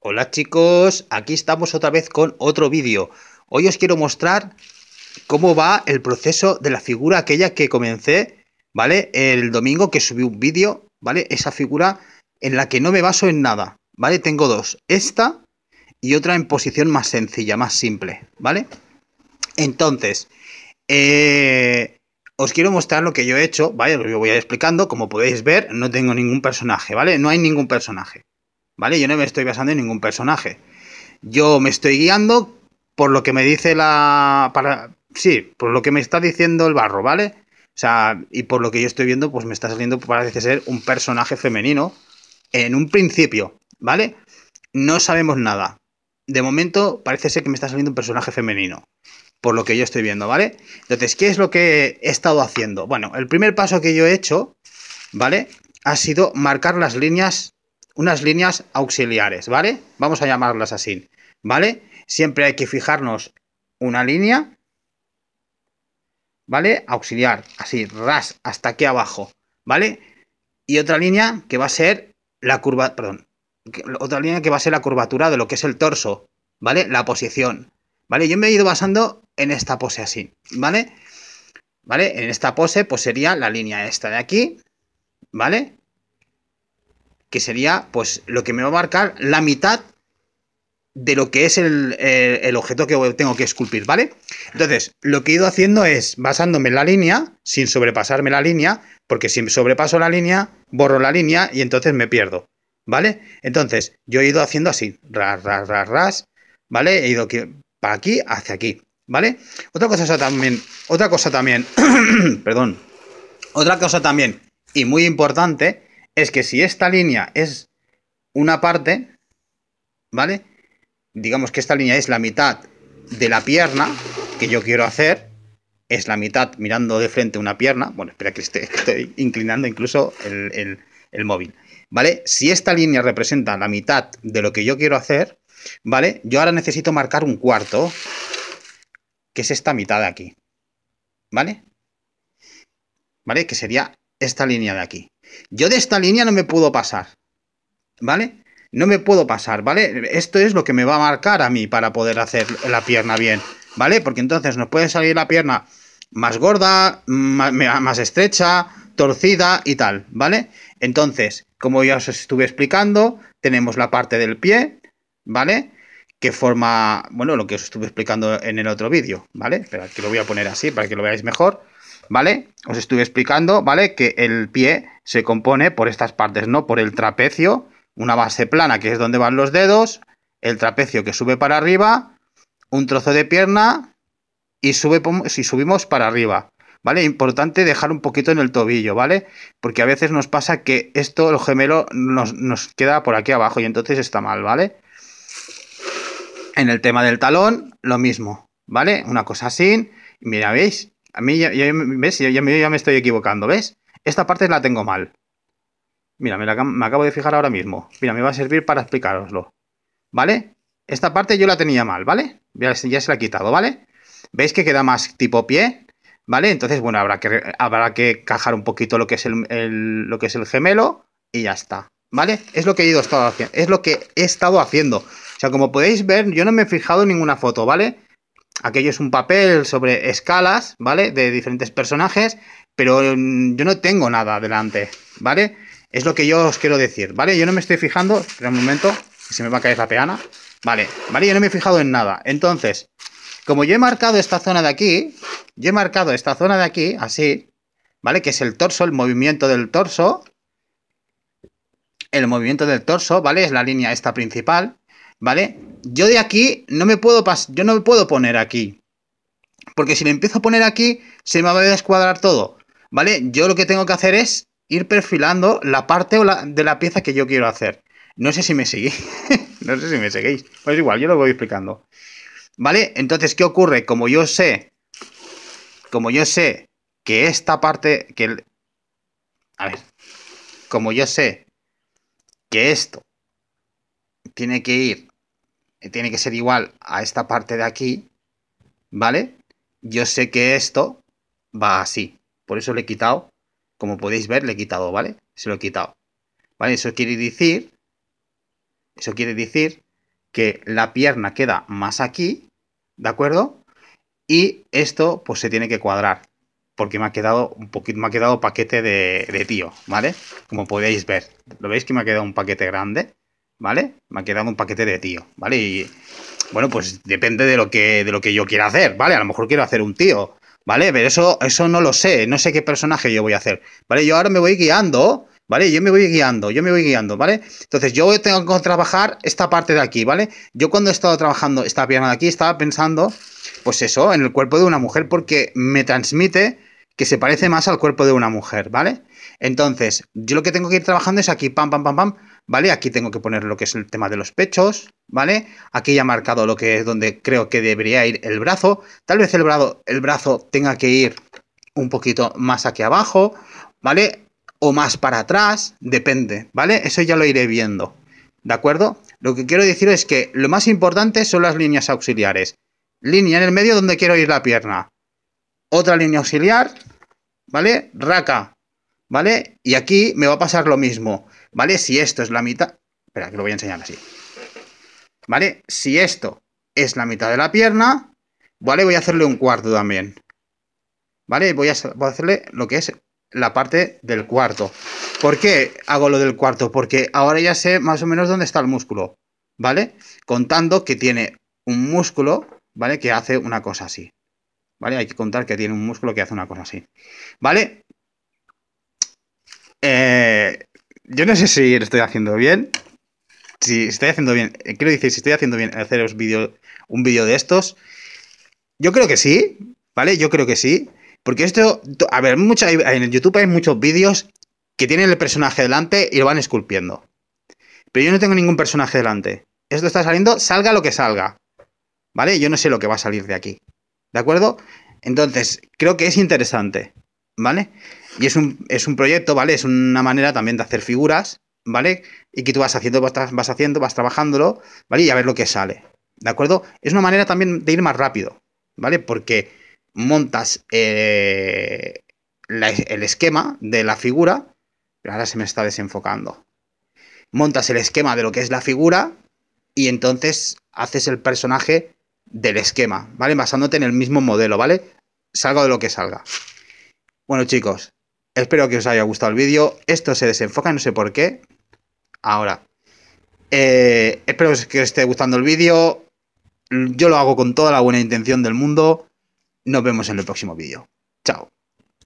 Hola chicos, aquí estamos otra vez con otro vídeo. Hoy os quiero mostrar cómo va el proceso de la figura aquella que comencé, ¿vale? El domingo que subí un vídeo, ¿vale? Esa figura en la que no me baso en nada, ¿vale? Tengo dos, esta y otra en posición más sencilla, más simple, ¿vale? Entonces, eh, os quiero mostrar lo que yo he hecho, ¿vale? Lo voy a ir explicando, como podéis ver, no tengo ningún personaje, ¿vale? No hay ningún personaje. ¿vale? Yo no me estoy basando en ningún personaje. Yo me estoy guiando por lo que me dice la... Para, sí, por lo que me está diciendo el barro, ¿vale? O sea, y por lo que yo estoy viendo, pues me está saliendo, parece ser un personaje femenino en un principio, ¿vale? No sabemos nada. De momento parece ser que me está saliendo un personaje femenino, por lo que yo estoy viendo, ¿vale? Entonces, ¿qué es lo que he estado haciendo? Bueno, el primer paso que yo he hecho, ¿vale? Ha sido marcar las líneas unas líneas auxiliares, ¿vale? Vamos a llamarlas así, ¿vale? Siempre hay que fijarnos una línea, ¿vale? Auxiliar, así, ras, hasta aquí abajo, ¿vale? Y otra línea que va a ser la curva, perdón, otra línea que va a ser la curvatura de lo que es el torso, ¿vale? La posición, ¿vale? Yo me he ido basando en esta pose así, ¿vale? ¿Vale? En esta pose, pues sería la línea esta de aquí, ¿vale? que sería pues lo que me va a marcar la mitad de lo que es el, objeto que tengo que esculpir, ¿vale? Entonces, lo que he ido haciendo es basándome en la línea, sin sobrepasarme la línea, porque si sobrepaso la línea, borro la línea y entonces me pierdo, ¿vale? Entonces, yo he ido haciendo así, ras, ras, ras, ras, ¿vale? He ido para aquí, hacia aquí, ¿vale? Otra cosa también, otra cosa también, perdón, otra cosa también, y muy importante, es que si esta línea es una parte, ¿vale? Digamos que esta línea es la mitad de la pierna que yo quiero hacer, es la mitad mirando de frente una pierna, bueno, espera que esté, estoy inclinando incluso el, el móvil, ¿vale? Si esta línea representa la mitad de lo que yo quiero hacer, ¿vale? Yo ahora necesito marcar un cuarto, que es esta mitad de aquí, ¿vale? ¿Vale? Que sería esta línea de aquí. Yo de esta línea no me puedo pasar, ¿vale? No me puedo pasar, ¿vale? Esto es lo que me va a marcar a mí para poder hacer la pierna bien, ¿vale? Porque entonces nos puede salir la pierna más gorda, más, estrecha, torcida y tal, ¿vale? Entonces, como ya os estuve explicando, tenemos la parte del pie, ¿vale? Que forma, bueno, lo que os estuve explicando en el otro vídeo, ¿vale? Pero aquí lo voy a poner así para que lo veáis mejor. ¿vale? Os estoy explicando, ¿vale? Que el pie se compone por estas partes, ¿no? Por el trapecio, una base plana que es donde van los dedos, el trapecio que sube para arriba, un trozo de pierna y sube si subimos para arriba. ¿Vale? Importante dejar un poquito en el tobillo, ¿vale? Porque a veces nos pasa que esto, el gemelo, nos, nos queda por aquí abajo y entonces está mal, ¿vale? En el tema del talón, lo mismo, ¿vale? Una cosa así. Mira, ¿veis? A mí ya, ¿ves? Ya, ya, me estoy equivocando, ¿ves? Esta parte la tengo mal. Mira, me, acabo de fijar ahora mismo. Mira, me va a servir para explicaroslo. ¿Vale? Esta parte yo la tenía mal, ¿vale? Ya, se la he quitado, ¿vale? ¿Veis que queda más tipo pie? ¿Vale? Entonces, bueno, habrá que, habrá que cajar un poquito lo que, es el, lo que es el gemelo y ya está. ¿Vale? Es lo que he ido estado haciendo. Es lo que he estado haciendo. O sea, como podéis ver, yo no me he fijado en ninguna foto, ¿vale? aquello es un papel sobre escalas, ¿vale? De diferentes personajes, pero em, yo no tengo nada delante, ¿vale? Es lo que yo os quiero decir, ¿vale? Yo no me estoy fijando, espera un momento, que se me va a caer la peana, ¿vale? ¿Vale? Yo no me he fijado en nada. Entonces, como yo he marcado esta zona de aquí, yo he marcado esta zona de aquí, así, ¿vale? Que es el torso, el movimiento del torso, el movimiento del torso, ¿vale? Es la línea esta principal, ¿Vale? Yo de aquí no me puedo yo no me puedo poner aquí. Porque si me empiezo a poner aquí, se me va a descuadrar todo. ¿Vale? Yo lo que tengo que hacer es ir perfilando la parte de la pieza que yo quiero hacer. No sé si me seguís. no sé si me seguís. Pues igual, yo lo voy explicando. ¿Vale? Entonces, ¿qué ocurre? Como yo sé. Como yo sé que esta parte. Que A ver. Como yo sé que esto tiene que ir eh, tiene que ser igual a esta parte de aquí, ¿vale? Yo sé que esto va así, por eso le he quitado, como podéis ver, le he quitado, ¿vale? Se lo he quitado, ¿vale? Eso quiere decir, eso quiere decir que la pierna queda más aquí, ¿de acuerdo? Y esto, pues se tiene que cuadrar, porque me ha quedado un poquito, me ha quedado paquete de, de tío, ¿vale? Como podéis ver, ¿lo veis que me ha quedado un paquete grande? ¿vale? Me ha quedado un paquete de tío, ¿vale? Y bueno, pues depende de lo que, de lo que yo quiera hacer, ¿vale? A lo mejor quiero hacer un tío, ¿vale? Pero eso, eso no lo sé, no sé qué personaje yo voy a hacer, ¿vale? Yo ahora me voy guiando, ¿vale? Yo me voy guiando, yo me voy guiando, ¿vale? Entonces yo tengo que trabajar esta parte de aquí, ¿vale? Yo cuando he estado trabajando esta pierna de aquí estaba pensando, pues eso, en el cuerpo de una mujer porque me transmite que se parece más al cuerpo de una mujer, ¿vale? Entonces, yo lo que tengo que ir trabajando es aquí, pam, pam, pam, pam, ¿vale? Aquí tengo que poner lo que es el tema de los pechos, ¿vale? Aquí ya he marcado lo que es donde creo que debería ir el brazo. Tal vez el brazo, tenga que ir un poquito más aquí abajo, ¿vale? O más para atrás, depende, ¿vale? Eso ya lo iré viendo, ¿de acuerdo? Lo que quiero decir es que lo más importante son las líneas auxiliares. Línea en el medio donde quiero ir la pierna. Otra línea auxiliar, ¿vale? Raca ¿vale? Y aquí me va a pasar lo mismo, ¿vale? Si esto es la mitad... Espera, que lo voy a enseñar así. ¿Vale? Si esto es la mitad de la pierna, ¿vale? Voy a hacerle un cuarto también. ¿Vale? Voy a, voy a hacerle lo que es la parte del cuarto. ¿Por qué hago lo del cuarto? Porque ahora ya sé más o menos dónde está el músculo, ¿vale? Contando que tiene un músculo, ¿vale? Que hace una cosa así. ¿Vale? Hay que contar que tiene un músculo que hace una cosa así. ¿Vale? Eh, yo no sé si lo estoy haciendo bien. Si estoy haciendo bien, eh, quiero decir, si estoy haciendo bien haceros vídeos un vídeo de estos. Yo creo que sí, ¿vale? Yo creo que sí. Porque esto, a ver, en YouTube hay muchos vídeos que tienen el personaje delante y lo van esculpiendo. Pero yo no tengo ningún personaje delante. Esto está saliendo, salga lo que salga. ¿Vale? Yo no sé lo que va a salir de aquí. ¿De acuerdo? Entonces, creo que es interesante. ¿vale? Y es un, proyecto, ¿vale? Es una manera también de hacer figuras, ¿vale? Y que tú vas haciendo, vas, haciendo, vas trabajándolo, ¿vale? Y a ver lo que sale, ¿de acuerdo? Es una manera también de ir más rápido, ¿vale? Porque montas eh, el esquema de la figura, pero ahora se me está desenfocando. Montas el esquema de lo que es la figura y entonces haces el personaje del esquema, ¿vale? Basándote en el mismo modelo, ¿vale? Salga de lo que salga. Bueno chicos, espero que os haya gustado el vídeo. Esto se desenfoca, no sé por qué. Ahora. Eh, espero que os esté gustando el vídeo. Yo lo hago con toda la buena intención del mundo. Nos vemos en el próximo vídeo. Chao.